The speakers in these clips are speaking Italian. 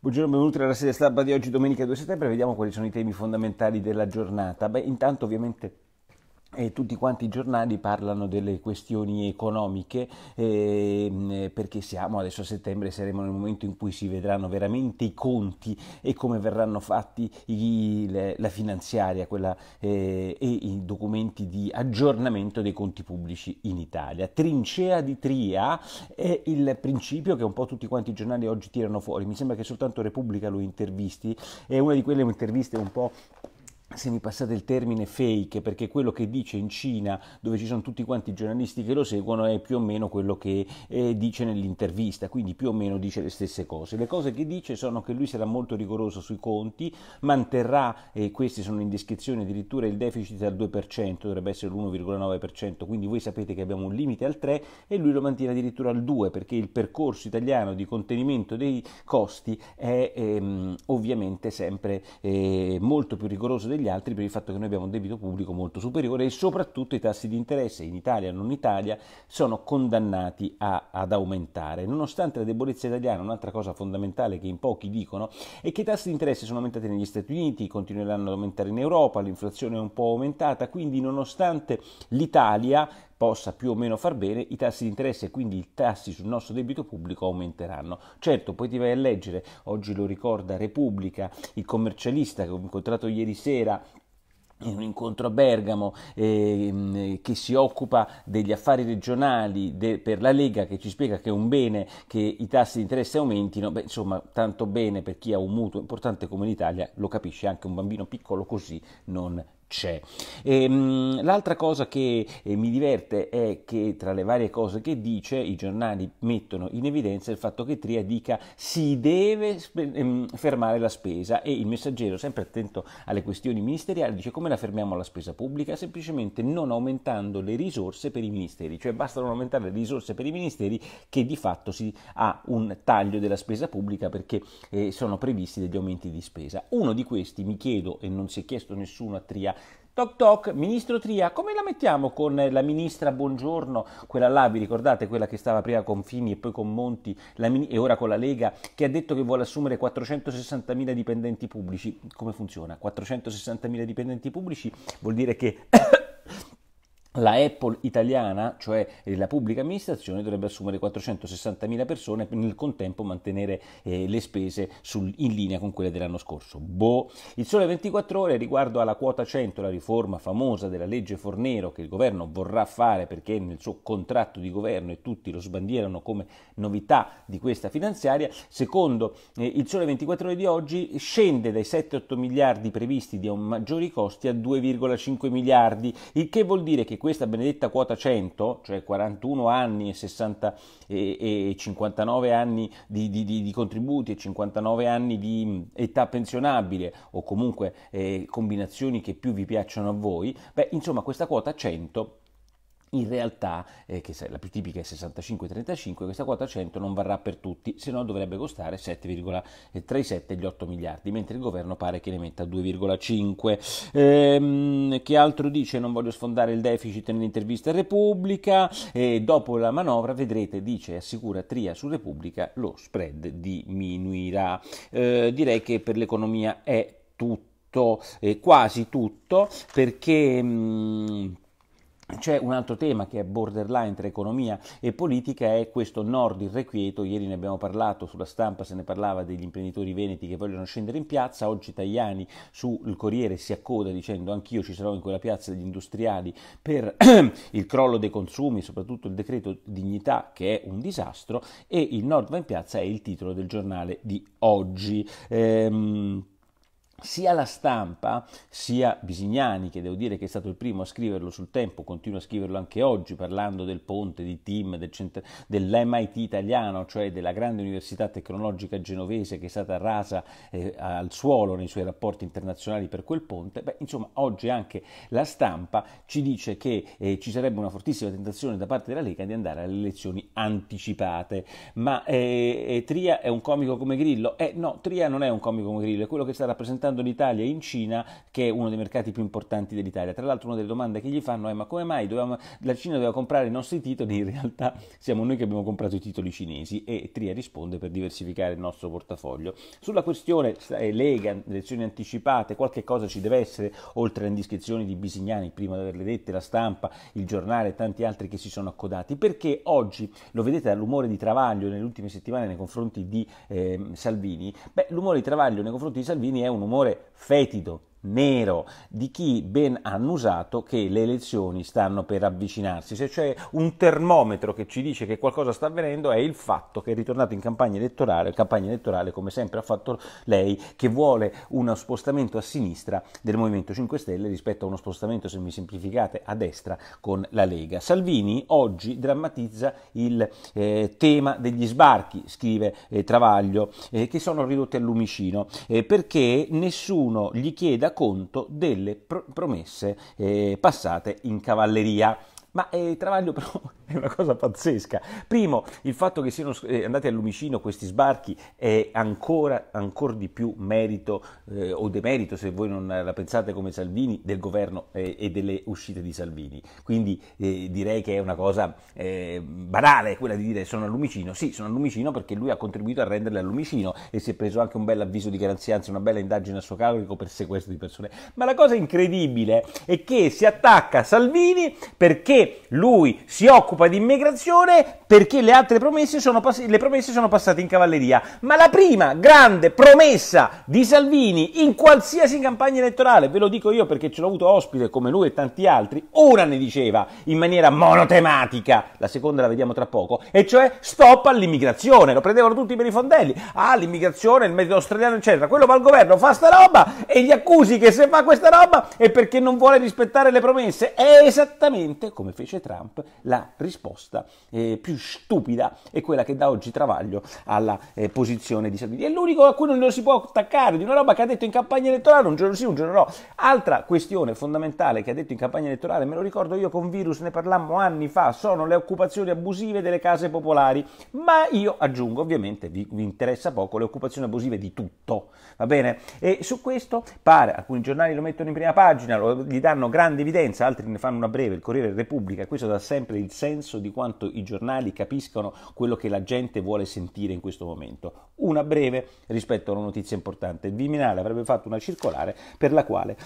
Buongiorno, benvenuti alla rassegna stampa di oggi domenica 2 settembre, vediamo quali sono i temi fondamentali della giornata. Beh, intanto ovviamente e tutti quanti i giornali parlano delle questioni economiche eh, perché siamo adesso a settembre saremo nel momento in cui si vedranno veramente i conti e come verranno fatti i, le, la finanziaria quella, eh, e i documenti di aggiornamento dei conti pubblici in Italia. Trincea di Tria è il principio che un po' tutti quanti i giornali oggi tirano fuori, mi sembra che soltanto Repubblica lo intervisti, è una di quelle interviste un po' se mi passate il termine, fake, perché quello che dice in Cina, dove ci sono tutti quanti i giornalisti che lo seguono, è più o meno quello che eh, dice nell'intervista, quindi più o meno dice le stesse cose. Le cose che dice sono che lui sarà molto rigoroso sui conti, manterrà, e queste sono in addirittura, il deficit al 2%, dovrebbe essere l'1,9%, quindi voi sapete che abbiamo un limite al 3% e lui lo mantiene addirittura al 2% perché il percorso italiano di contenimento dei costi è ehm, ovviamente sempre eh, molto più rigoroso degli altri degli altri per il fatto che noi abbiamo un debito pubblico molto superiore e soprattutto i tassi di interesse in Italia e non in Italia sono condannati a, ad aumentare. Nonostante la debolezza italiana, un'altra cosa fondamentale che in pochi dicono è che i tassi di interesse sono aumentati negli Stati Uniti, continueranno ad aumentare in Europa, l'inflazione è un po' aumentata, quindi nonostante l'Italia possa più o meno far bene, i tassi di interesse e quindi i tassi sul nostro debito pubblico aumenteranno. Certo, poi ti vai a leggere, oggi lo ricorda Repubblica, il commercialista che ho incontrato ieri sera in un incontro a Bergamo eh, che si occupa degli affari regionali de, per la Lega che ci spiega che è un bene che i tassi di interesse aumentino, beh, insomma tanto bene per chi ha un mutuo importante come l'Italia, lo capisce anche un bambino piccolo così non c'è. Ehm, l'altra cosa che eh, mi diverte è che tra le varie cose che dice i giornali mettono in evidenza il fatto che Tria dica si deve ehm, fermare la spesa e il messaggero, sempre attento alle questioni ministeriali, dice come la fermiamo la spesa pubblica? Semplicemente non aumentando le risorse per i ministeri, cioè basta non aumentare le risorse per i ministeri che di fatto si ha un taglio della spesa pubblica perché eh, sono previsti degli aumenti di spesa. Uno di questi, mi chiedo e non si è chiesto nessuno a Tria, Toc toc, ministro Tria, come la mettiamo con la ministra Buongiorno, quella là, vi ricordate, quella che stava prima con Fini e poi con Monti min- e ora con la Lega, che ha detto che vuole assumere 460.000 dipendenti pubblici? Come funziona? 460.000 dipendenti pubblici vuol dire che la Apple italiana, cioè la pubblica amministrazione, dovrebbe assumere 460.000 persone e nel contempo mantenere eh, le spese sul, in linea con quelle dell'anno scorso. Boh. Il sole 24 ore riguardo alla quota 100, la riforma famosa della legge Fornero che il governo vorrà fare perché nel suo contratto di governo e tutti lo sbandierano come novità di questa finanziaria, secondo eh, il sole 24 ore di oggi scende dai 7-8 miliardi previsti di maggiori costi a 2,5 miliardi, il che vuol dire che questa benedetta quota 100, cioè 41 anni e, 60, e, e 59 anni di, di, di, di, contributi e 59 anni di mm, età pensionabile o comunque eh, combinazioni che più vi piacciono a voi, beh, insomma questa quota 100 in realtà, eh, che la più tipica è 65-35, questa quota 100 non varrà per tutti, se no dovrebbe costare 7,37 eh, gli 8 miliardi, mentre il governo pare che ne metta 2,5. Ehm, che altro dice? Non voglio sfondare il deficit nell'intervista a Repubblica, e dopo la manovra vedrete, dice, assicura Tria su Repubblica, lo spread diminuirà. Ehm, direi che per l'economia è tutto, eh, quasi tutto, perché... Mh, mm, c'è un altro tema che è borderline tra economia e politica, è questo nord irrequieto, ieri ne abbiamo parlato sulla stampa, se ne parlava degli imprenditori veneti che vogliono scendere in piazza, oggi Tajani sul Corriere si accoda dicendo anch'io ci sarò in quella piazza degli industriali per il crollo dei consumi, soprattutto il decreto dignità che è un disastro e il nord va in piazza è il titolo del giornale di oggi. Ehm, sia la stampa, sia Bisignani, che devo dire che è stato il primo a scriverlo sul tempo, continua a scriverlo anche oggi, parlando del ponte, di Tim, del cent- dell'MIT italiano, cioè della grande università tecnologica genovese che è stata rasa eh, al suolo nei suoi rapporti internazionali per quel ponte, beh, insomma, oggi anche la stampa ci dice che eh, ci sarebbe una fortissima tentazione da parte della Lega di andare alle elezioni anticipate. Ma eh, eh Tria è un comico come Grillo? Eh no, Tria non è un comico come Grillo, è quello che sta rappresentando portando l'Italia in Cina, che è uno dei mercati più importanti dell'Italia. Tra l'altro una delle domande che gli fanno è ma come mai dovevamo, la Cina doveva comprare i nostri titoli? In realtà siamo noi che abbiamo comprato i titoli cinesi e Tria risponde per diversificare il nostro portafoglio. Sulla questione eh, Lega, elezioni anticipate, qualche cosa ci deve essere, oltre alle indiscrezioni di Bisignani, prima di averle dette, la stampa, il giornale e tanti altri che si sono accodati, perché oggi, lo vedete dall'umore di Travaglio nelle ultime settimane nei confronti di eh, Salvini, beh, l'umore di Travaglio nei confronti di Salvini è un umore rumore fetido nero di chi ben annusato che le elezioni stanno per avvicinarsi. Se c'è un termometro che ci dice che qualcosa sta avvenendo è il fatto che è ritornato in campagna elettorale, campagna elettorale come sempre ha fatto lei, che vuole uno spostamento a sinistra del Movimento 5 Stelle rispetto a uno spostamento, se mi semplificate, a destra con la Lega. Salvini oggi drammatizza il eh, tema degli sbarchi, scrive eh, Travaglio, eh, che sono ridotti al lumicino, eh, perché nessuno gli chiede tenga conto delle promesse eh, passate in cavalleria. Ma eh, Travaglio però è una cosa pazzesca. Primo, il fatto che siano eh, andati a lumicino questi sbarchi è ancora, ancora di più merito eh, o demerito, se voi non la pensate come Salvini, del governo eh, e delle uscite di Salvini. Quindi eh, direi che è una cosa eh, banale quella di dire sono a lumicino. Sì, sono a lumicino perché lui ha contribuito a renderle a lumicino e si è preso anche un bel avviso di garanzia, anzi una bella indagine a suo carico per sequestro di persone. Ma la cosa incredibile è che si attacca a Salvini perché lui si occupa occupa di immigrazione perché le altre promesse sono, pass- le promesse sono passate in cavalleria. Ma la prima grande promessa di Salvini in qualsiasi campagna elettorale, ve lo dico io perché ce l'ho avuto ospite come lui e tanti altri, ora ne diceva in maniera monotematica, la seconda la vediamo tra poco, e cioè stop all'immigrazione. Lo prendevano tutti per i fondelli. Ah, l'immigrazione, il metodo australiano, eccetera. Quello va al governo, fa sta roba e gli accusi che se fa questa roba è perché non vuole rispettare le promesse. È esattamente come fece Trump la risposta risposta eh, più stupida è quella che da oggi Travaglio alla eh, posizione di Salvini. È l'unico a cui non lo si può attaccare di una roba che ha detto in campagna elettorale un giorno sì, un giorno no. Altra questione fondamentale che ha detto in campagna elettorale, me lo ricordo io con Virus, ne parlammo anni fa, sono le occupazioni abusive delle case popolari. Ma io aggiungo, ovviamente vi, vi interessa poco, le occupazioni abusive di tutto, va bene? E su questo pare, alcuni giornali lo mettono in prima pagina, lo, gli danno grande evidenza, altri ne fanno una breve, il Corriere Repubblica, questo dà sempre il senso senso di quanto i giornali capiscano quello che la gente vuole sentire in questo momento. Una breve rispetto a una notizia importante. Il Viminale avrebbe fatto una circolare per la quale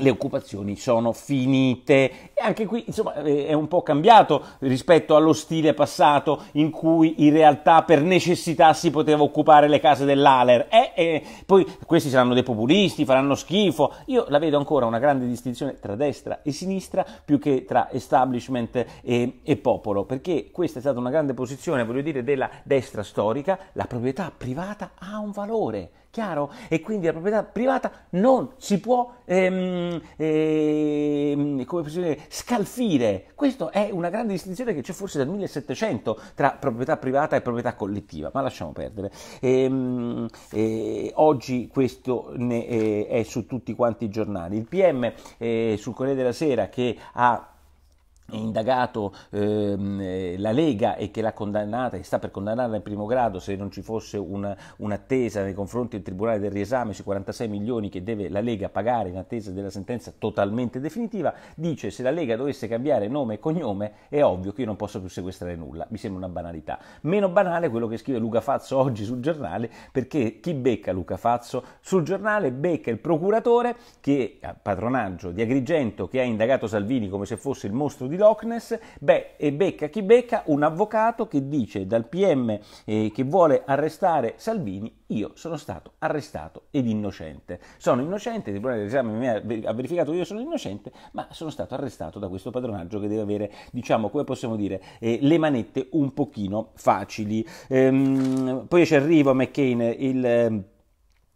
le occupazioni sono finite e anche qui insomma eh, è un po' cambiato rispetto allo stile passato in cui in realtà per necessità si poteva occupare le case dell'Aler eh, eh, poi questi saranno dei populisti faranno schifo io la vedo ancora una grande distinzione tra destra e sinistra più che tra establishment e, e popolo perché questa è stata una grande posizione voglio dire della destra storica la proprietà privata ha un valore chiaro? E quindi la proprietà privata non si può ehm, ehm, dire, scalfire. Questa è una grande distinzione che c'è forse dal 1700 tra proprietà privata e proprietà collettiva, ma lasciamo perdere. Ehm, eh, oggi questo ne, eh, è su tutti quanti i giornali. Il PM eh, sul Corriere della Sera che ha indagato ehm, la Lega e che l'ha condannata e sta per condannarla in primo grado se non ci fosse una, un'attesa nei confronti del Tribunale del riesame sui 46 milioni che deve la Lega pagare in attesa della sentenza totalmente definitiva, dice se la Lega dovesse cambiare nome e cognome è ovvio che io non posso più sequestrare nulla, mi sembra una banalità. Meno banale quello che scrive Luca Fazzo oggi sul giornale perché chi becca Luca Fazzo sul giornale becca il procuratore che ha patronaggio di Agrigento che ha indagato Salvini come se fosse il mostro di Loch beh, e becca chi becca un avvocato che dice dal PM eh, che vuole arrestare Salvini, io sono stato arrestato ed innocente. Sono innocente, il Tribunale dell'esame ha verificato che io sono innocente, ma sono stato arrestato da questo padronaggio che deve avere, diciamo, come possiamo dire, eh, le manette un pochino facili. Ehm, poi ci arrivo McCain, il...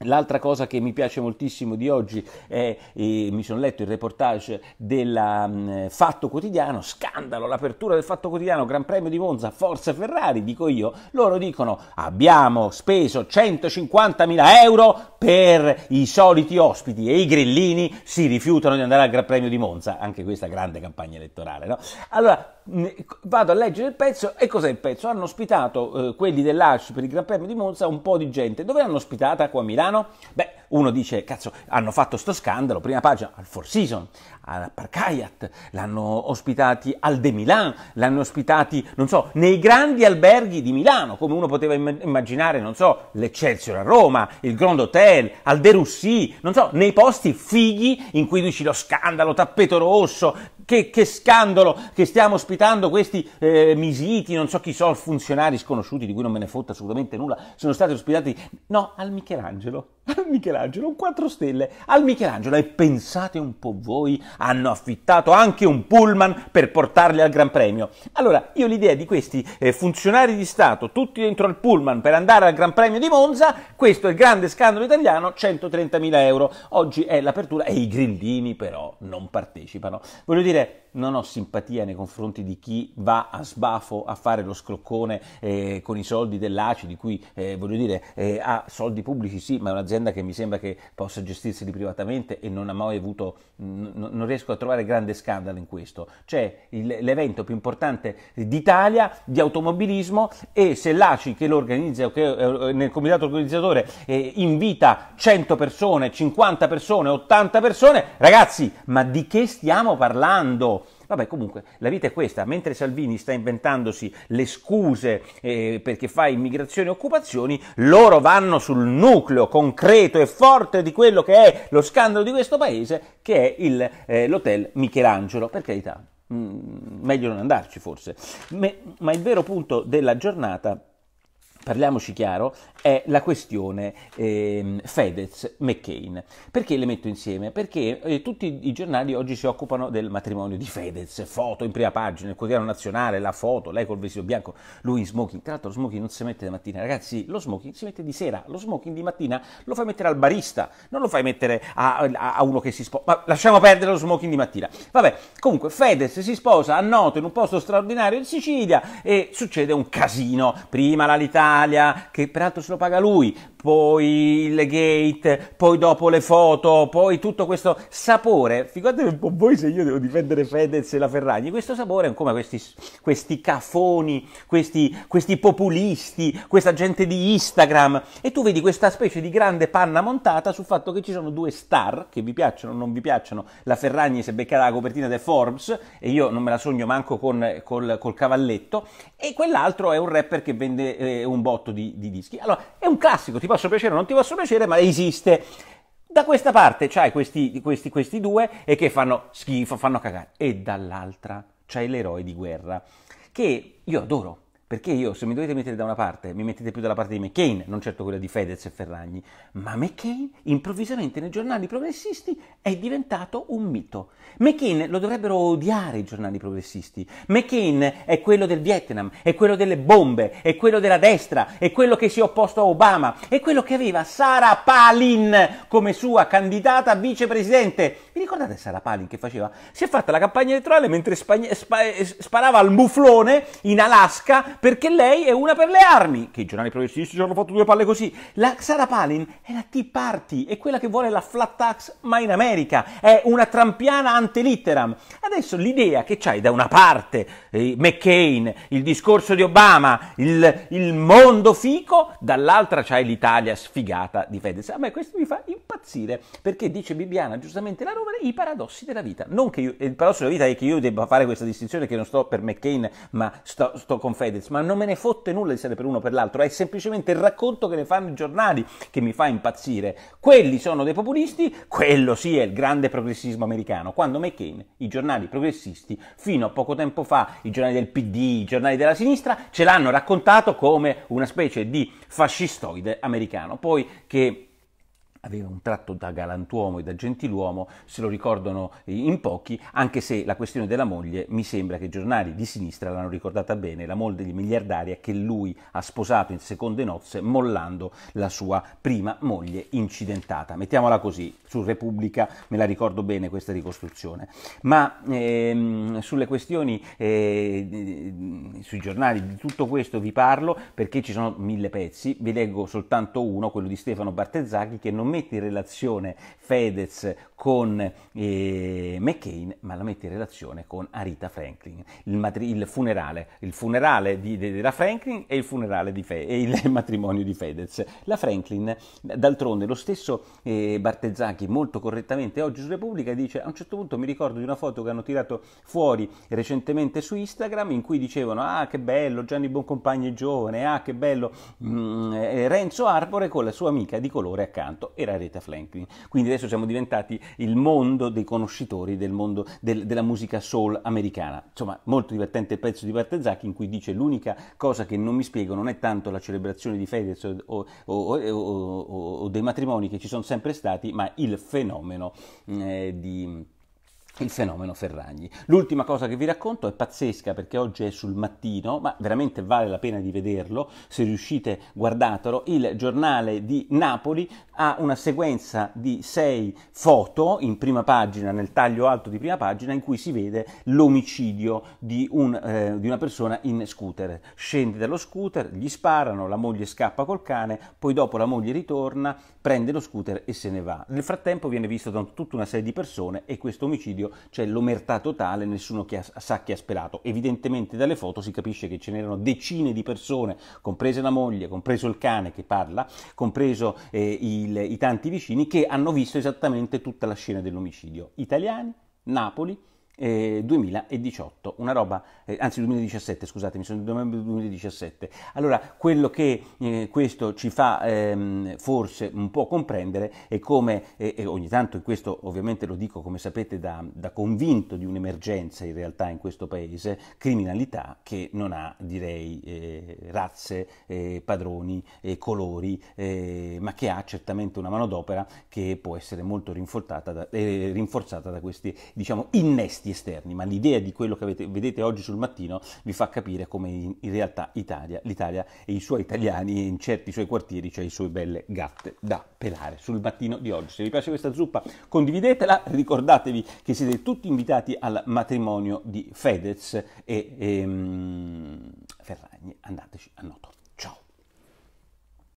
L'altra cosa che mi piace moltissimo di oggi è, eh, mi sono letto il reportage del mm, Fatto Quotidiano, scandalo, l'apertura del Fatto Quotidiano, Gran Premio di Monza, Forza Ferrari, dico io, loro dicono abbiamo speso 150.000 euro per i soliti ospiti e i grillini si rifiutano di andare al Gran Premio di Monza, anche questa grande campagna elettorale. No? Allora mm, vado a leggere il pezzo e cos'è il pezzo? Hanno ospitato eh, quelli dell'ASCI per il Gran Premio di Monza un po' di gente, dove l'hanno ospitata qua a Milano? italiano? Beh, uno dice, cazzo, hanno fatto sto scandalo, prima pagina al Four Seasons, al Park Parcayat, l'hanno ospitati al De Milan, l'hanno ospitati, non so, nei grandi alberghi di Milano, come uno poteva immaginare, non so, l'Eccelsior a Roma, il Grand Hotel, al De Russi, non so, nei posti fighi in cui dici lo scandalo, tappeto rosso, che, che, scandalo che stiamo ospitando questi eh, misiti, non so chi sono, funzionari sconosciuti di cui non me ne fotta assolutamente nulla, sono stati ospitati, no, al Michelangelo. Al Michelangelo, un 4 stelle al Michelangelo. E pensate un po' voi, hanno affittato anche un pullman per portarli al Gran Premio. Allora, io l'idea di questi eh, funzionari di Stato, tutti dentro al pullman per andare al Gran Premio di Monza, questo è il grande scandalo italiano, 130.000 euro. Oggi è l'apertura e i grillini però non partecipano. Voglio dire, non ho simpatia nei confronti di chi va a sbafo a fare lo scroccone eh, con i soldi dell'ACI, di cui, eh, voglio dire, eh, ha soldi pubblici sì, ma è un'azienda un'azienda che mi sembra che possa gestirsi di privatamente e non ha mai avuto, n- non riesco a trovare grande scandalo in questo. C'è il, l'evento più importante d'Italia di automobilismo e se l'ACI che lo organizza, che eh, nel comitato organizzatore eh, invita 100 persone, 50 persone, 80 persone, ragazzi, ma di che stiamo parlando? Vabbè, comunque, la vita è questa. Mentre Salvini sta inventandosi le scuse eh, perché fa immigrazione e occupazioni, loro vanno sul nucleo concreto e forte di quello che è lo scandalo di questo paese, che è il, eh, l'hotel Michelangelo. Per carità, mh, mm, meglio non andarci forse. Me, ma il vero punto della giornata parliamoci chiaro, è la questione eh, Fedez-McCain. Perché le metto insieme? Perché eh, tutti i giornali oggi si occupano del matrimonio di Fedez, foto in prima pagina, il quotidiano nazionale, la foto, lei col vestito bianco, lui in smoking. Tra l'altro lo smoking non si mette di mattina, ragazzi, lo smoking si mette di sera, lo smoking di mattina lo fai mettere al barista, non lo fai mettere a, a, a uno che si sposa, ma lasciamo perdere lo smoking di mattina. Vabbè, comunque Fedez si sposa a Noto in un posto straordinario in Sicilia e succede un casino. Prima la Litania, Italia, che peraltro se lo paga lui, poi le gate, poi dopo le foto, poi tutto questo sapore. Figuratevi un po' voi se io devo difendere Fedez e la Ferragni. Questo sapore è come questi, questi cafoni, questi, questi populisti, questa gente di Instagram. E tu vedi questa specie di grande panna montata sul fatto che ci sono due star che vi piacciono o non vi piacciono. La Ferragni si è beccata la copertina del Forbes e io non me la sogno manco con, col, col cavalletto. E quell'altro è un rapper che vende eh, un botto di, di dischi. Allora, è un classico, tipo posso piacere o non ti posso piacere, ma esiste. Da questa parte c'hai questi, questi, questi due e che fanno schifo, fanno cagare. E dall'altra c'hai l'eroe di guerra, che io adoro perché io, se mi dovete mettere da una parte, mi mettete più dalla parte di McCain, non certo quella di Fedez e Ferragni, ma McCain improvvisamente nei giornali progressisti è diventato un mito. McCain lo dovrebbero odiare i giornali progressisti. McCain è quello del Vietnam, è quello delle bombe, è quello della destra, è quello che si è opposto a Obama, è quello che aveva Sara Palin come sua candidata a vicepresidente. Vi ricordate Sara Palin che faceva? Si è fatta la campagna elettorale mentre spa- spa- eh, sparava al muflone in Alaska perché lei è una per le armi, che i giornali progressisti ci hanno fatto due palle così. La Sara Palin è la Tea Party, è quella che vuole la flat tax ma in America, è una trampiana ante litteram. Adesso l'idea che c'hai da una parte eh, McCain, il discorso di Obama, il, il mondo fico, dall'altra c'hai l'Italia sfigata di Fedez. A me questo mi fa impazzire impazzire perché dice Bibiana giustamente la Rovere i paradossi della vita. Non che io, il paradosso della vita è che io debba fare questa distinzione che non sto per McCain ma sto, sto con Fedez, ma non me ne fotte nulla di essere per uno o per l'altro, è semplicemente il racconto che ne fanno i giornali che mi fa impazzire. Quelli sono dei populisti, quello sì è il grande progressismo americano, quando McCain, i giornali progressisti, fino a poco tempo fa, i giornali del PD, i giornali della sinistra, ce l'hanno raccontato come una specie di fascistoide americano. Poi che aveva un tratto da galantuomo e da gentiluomo, se lo ricordano in pochi, anche se la questione della moglie mi sembra che i giornali di sinistra l'hanno ricordata bene, la moglie miliardaria che lui ha sposato in seconde nozze mollando la sua prima moglie incidentata. Mettiamola così, su Repubblica me la ricordo bene questa ricostruzione, ma ehm, sulle questioni, eh, sui giornali di tutto questo vi parlo perché ci sono mille pezzi, vi leggo soltanto uno, quello di Stefano Bartezzaghi che non mi mette in relazione Fedez con eh, McCain, ma la mette in relazione con Arita Franklin. Il, matri- il funerale, il funerale di, de, della Franklin e il funerale di Fe- e il matrimonio di Fedez. La Franklin, d'altronde, lo stesso eh, Bartezzaki molto correttamente oggi su Repubblica dice a un certo punto mi ricordo di una foto che hanno tirato fuori recentemente su Instagram in cui dicevano ah che bello Gianni Boncompagni è giovane, ah che bello mh, mm, eh, Renzo Arbore con la sua amica di colore accanto era Aretha Franklin. Quindi adesso siamo diventati il mondo dei conoscitori del mondo del, della musica soul americana. Insomma, molto divertente il pezzo di Bartezzacchi in cui dice l'unica cosa che non mi spiego non è tanto la celebrazione di Fedez o, o, o, o dei matrimoni che ci sono sempre stati, ma il fenomeno eh, di il fenomeno Ferragni. L'ultima cosa che vi racconto è pazzesca perché oggi è sul mattino, ma veramente vale la pena di vederlo, se riuscite guardatelo, il giornale di Napoli ha una sequenza di sei foto in prima pagina, nel taglio alto di prima pagina, in cui si vede l'omicidio di, un, eh, di una persona in scooter. Scende dallo scooter, gli sparano, la moglie scappa col cane, poi dopo la moglie ritorna, prende lo scooter e se ne va. Nel frattempo viene visto da tutta una serie di persone e questo omicidio territorio c'è cioè l'omertà totale, nessuno chi ha, sa chi ha sperato. Evidentemente dalle foto si capisce che ce n'erano decine di persone, comprese la moglie, compreso il cane che parla, compreso eh, il, i tanti vicini, che hanno visto esattamente tutta la scena dell'omicidio. Italiani, Napoli, eh, 2018, una roba, eh, anzi 2017, scusatemi, sono nel novembre 2017. Allora, quello che eh, questo ci fa ehm, forse un po' comprendere è come, e eh, eh, ogni tanto e questo ovviamente lo dico come sapete da, da convinto di un'emergenza in realtà in questo paese, criminalità che non ha direi eh, razze, padroni, colori, ma che ha certamente una manodopera che può essere molto rinforzata da, rinforzata da questi diciamo innesti contesti esterni, ma l'idea di quello che avete, vedete oggi sul mattino vi fa capire come in, in realtà Italia, l'Italia e i suoi italiani in certi suoi quartieri c'è cioè i suoi belle gatte da pelare sul mattino di oggi. Se vi piace questa zuppa condividetela, ricordatevi che siete tutti invitati al matrimonio di Fedez e, e um, Ferragni, andateci a noto.